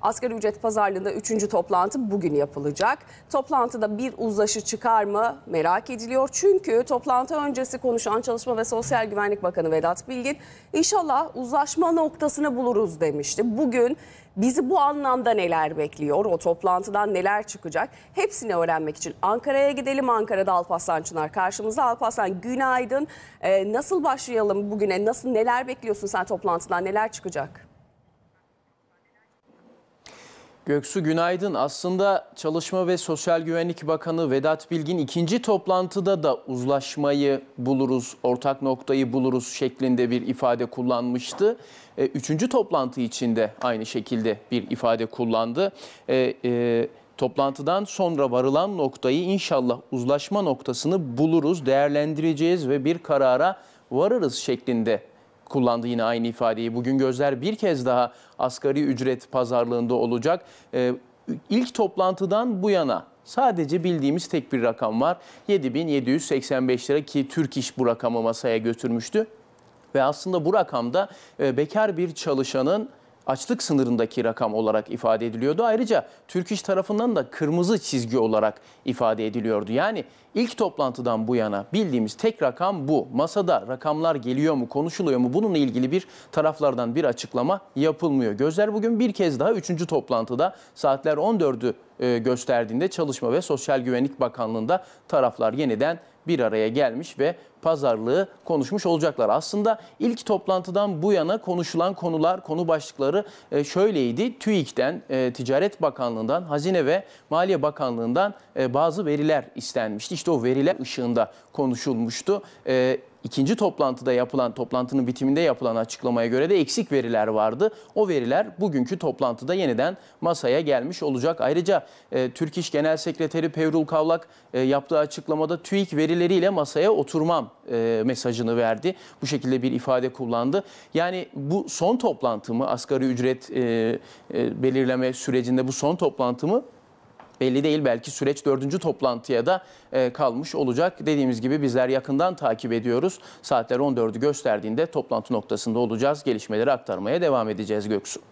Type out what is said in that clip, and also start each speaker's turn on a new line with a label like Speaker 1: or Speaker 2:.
Speaker 1: Asgari ücret pazarlığında 3. toplantı bugün yapılacak. Toplantıda bir uzlaşı çıkar mı merak ediliyor. Çünkü toplantı öncesi konuşan Çalışma ve Sosyal Güvenlik Bakanı Vedat Bilgin inşallah uzlaşma noktasını buluruz demişti. Bugün bizi bu anlamda neler bekliyor, o toplantıdan neler çıkacak hepsini öğrenmek için Ankara'ya gidelim. Ankara'da Alparslan Çınar karşımızda. Alparslan günaydın. Ee, nasıl başlayalım bugüne? Nasıl neler bekliyorsun sen toplantıdan? Neler çıkacak?
Speaker 2: Göksu günaydın. Aslında Çalışma ve Sosyal Güvenlik Bakanı Vedat Bilgin ikinci toplantıda da uzlaşmayı buluruz, ortak noktayı buluruz şeklinde bir ifade kullanmıştı. E, üçüncü toplantı içinde aynı şekilde bir ifade kullandı. E, e, toplantıdan sonra varılan noktayı inşallah uzlaşma noktasını buluruz, değerlendireceğiz ve bir karara varırız şeklinde kullandı yine aynı ifadeyi. Bugün gözler bir kez daha asgari ücret pazarlığında olacak. E, ilk toplantıdan bu yana Sadece bildiğimiz tek bir rakam var. 7785 lira ki Türk İş bu rakamı masaya götürmüştü. Ve aslında bu rakamda e, bekar bir çalışanın açlık sınırındaki rakam olarak ifade ediliyordu. Ayrıca Türk İş tarafından da kırmızı çizgi olarak ifade ediliyordu. Yani ilk toplantıdan bu yana bildiğimiz tek rakam bu. Masada rakamlar geliyor mu, konuşuluyor mu? Bununla ilgili bir taraflardan bir açıklama yapılmıyor. Gözler bugün bir kez daha 3. toplantıda saatler 14'ü e, gösterdiğinde Çalışma ve Sosyal Güvenlik Bakanlığı'nda taraflar yeniden bir araya gelmiş ve pazarlığı konuşmuş olacaklar. Aslında ilk toplantıdan bu yana konuşulan konular, konu başlıkları e, şöyleydi. TÜİK'ten, e, Ticaret Bakanlığı'ndan, Hazine ve Maliye Bakanlığı'ndan e, bazı veriler istenmişti. İşte o veriler ışığında konuşulmuştu ikinci toplantıda yapılan, toplantının bitiminde yapılan açıklamaya göre de eksik veriler vardı. O veriler bugünkü toplantıda yeniden masaya gelmiş olacak. Ayrıca e, Türk İş Genel Sekreteri Pevrul Kavlak e, yaptığı açıklamada TÜİK verileriyle masaya oturmam e, mesajını verdi. Bu şekilde bir ifade kullandı. Yani bu son toplantımı mı, asgari ücret e, e, belirleme sürecinde bu son toplantımı belli değil. Belki süreç dördüncü toplantıya da e, kalmış olacak. Dediğimiz gibi bizler yakından takip ediyoruz. Saatler 14'ü gösterdiğinde toplantı noktasında olacağız. Gelişmeleri aktarmaya devam edeceğiz Göksu.